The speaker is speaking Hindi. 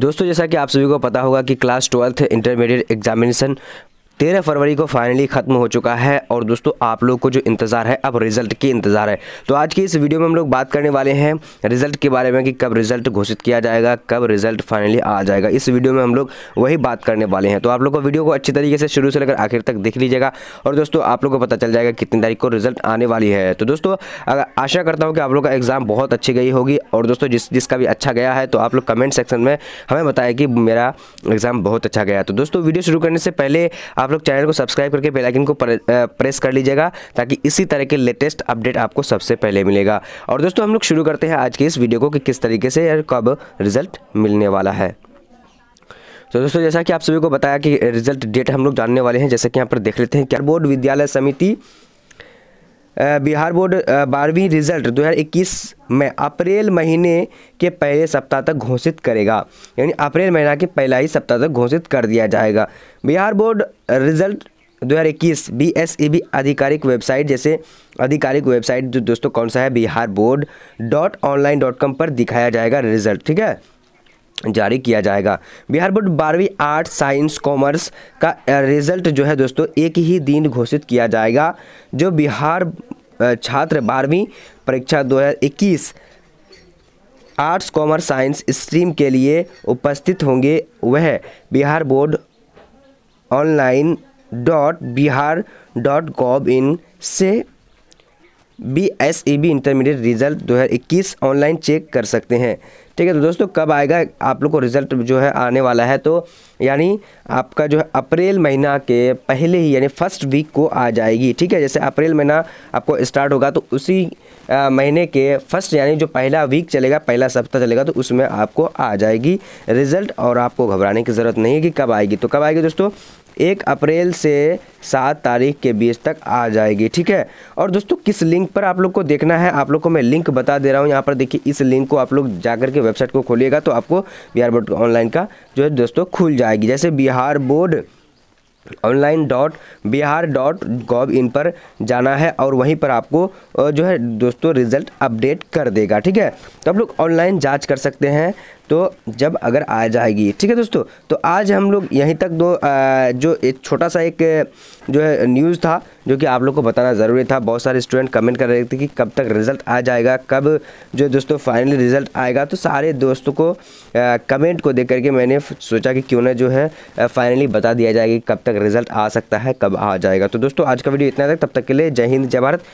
दोस्तों जैसा कि आप सभी को पता होगा कि क्लास ट्वेल्थ इंटरमीडिएट एग्जामिनेशन तेरह फरवरी को फाइनली ख़त्म हो चुका है और दोस्तों आप लोग को जो इंतज़ार है अब रिजल्ट की इंतज़ार है तो आज की इस वीडियो में हम लोग बात करने वाले हैं रिजल्ट के बारे में कि कब रिजल्ट घोषित किया जाएगा कब रिजल्ट फाइनली आ जाएगा इस वीडियो में हम लोग वही बात करने वाले हैं तो आप लोग को वीडियो को अच्छी तरीके से शुरू से लेकर आखिर तक देख लीजिएगा और दोस्तों आप लोग को पता चल जाएगा कितनी तारीख को रिजल्ट आने वाली है तो दोस्तों अगर आशा करता हूँ कि आप लोग का एग्ज़ाम बहुत अच्छी गई होगी और दोस्तों जिस जिसका भी अच्छा गया है तो आप लोग कमेंट सेक्शन में हमें बताया कि मेरा एग्ज़ाम बहुत अच्छा गया तो दोस्तों वीडियो शुरू करने से पहले आप लोग चैनल को सब्सक्राइब करके बेल आइकन को प्रेस कर लीजिएगा ताकि इसी तरह के लेटेस्ट अपडेट आपको सबसे पहले मिलेगा और दोस्तों हम लोग शुरू करते हैं आज के इस वीडियो को कि किस तरीके से यार कब रिजल्ट मिलने वाला है तो दोस्तों जैसा कि आप सभी को बताया कि रिजल्ट डेट हम लोग जानने वाले हैं जैसे कि यहाँ पर देख लेते हैं क्या बोर्ड विद्यालय समिति बिहार बोर्ड बारहवीं रिजल्ट 2021 में अप्रैल महीने के पहले सप्ताह तक घोषित करेगा यानी अप्रैल महीना के पहला ही सप्ताह तक घोषित कर दिया जाएगा बिहार बोर्ड रिजल्ट 2021 BSEB आधिकारिक वेबसाइट जैसे आधिकारिक वेबसाइट जो दोस्तों कौन सा है Bihar board dot online dot com पर दिखाया जाएगा रिजल्ट ठीक है जारी किया जाएगा बिहार बोर्ड बारहवीं आर्ट साइंस कॉमर्स का रिजल्ट जो है दोस्तों एक ही दिन घोषित किया जाएगा जो बिहार छात्र बारहवीं परीक्षा 2021 आर्ट्स कॉमर्स साइंस स्ट्रीम के लिए उपस्थित होंगे वह Bihar board online dot Bihar dot gov in से B S E B intermediate result 2021 online check कर सकते हैं ठीक है तो दोस्तों कब आएगा आप लोग को रिज़ल्ट जो है आने वाला है तो यानी आपका जो है अप्रैल महीना के पहले ही यानी फर्स्ट वीक को आ जाएगी ठीक है जैसे अप्रैल महीना आपको स्टार्ट होगा तो उसी आ, महीने के फर्स्ट यानी जो पहला वीक चलेगा पहला सप्ताह चलेगा तो उसमें आपको आ जाएगी रिज़ल्ट और आपको घबराने की ज़रूरत नहीं है कि कब आएगी तो कब आएगी दोस्तों एक अप्रैल से सात तारीख के बीच तक आ जाएगी ठीक है और दोस्तों किस लिंक पर आप लोग को देखना है आप लोग को मैं लिंक बता दे रहा हूँ यहाँ पर देखिए इस लिंक को आप लोग जाकर के वेबसाइट को खोलिएगा तो आपको बिहार बोर्ड ऑनलाइन का जो है दोस्तों खुल जाएगी जैसे Bihar board online dot Bihar dot gov in पर जाना है और वहीं पर आपको जो है दोस्तों रिजल्ट अपडेट कर देगा ठीक है तो आप लोग ऑनलाइन जांच कर सकते हैं तो जब अगर आ जाएगी ठीक है दोस्तों तो आज हम लोग यहीं तक दो आ, जो एक छोटा सा एक जो है न्यूज़ था जो कि आप लोग को बताना ज़रूरी था बहुत सारे स्टूडेंट कमेंट कर रहे थे कि कब तक रिज़ल्ट आ जाएगा कब जो दोस्तों फाइनली रिज़ल्ट आएगा तो सारे दोस्तों को आ, कमेंट को देख करके मैंने सोचा कि क्यों ना जो है फाइनली बता दिया जाएगा कि कब तक रिज़ल्ट आ सकता है कब आ जाएगा तो दोस्तों आज का वीडियो इतना तक तब तक के लिए जय हिंद जय भारत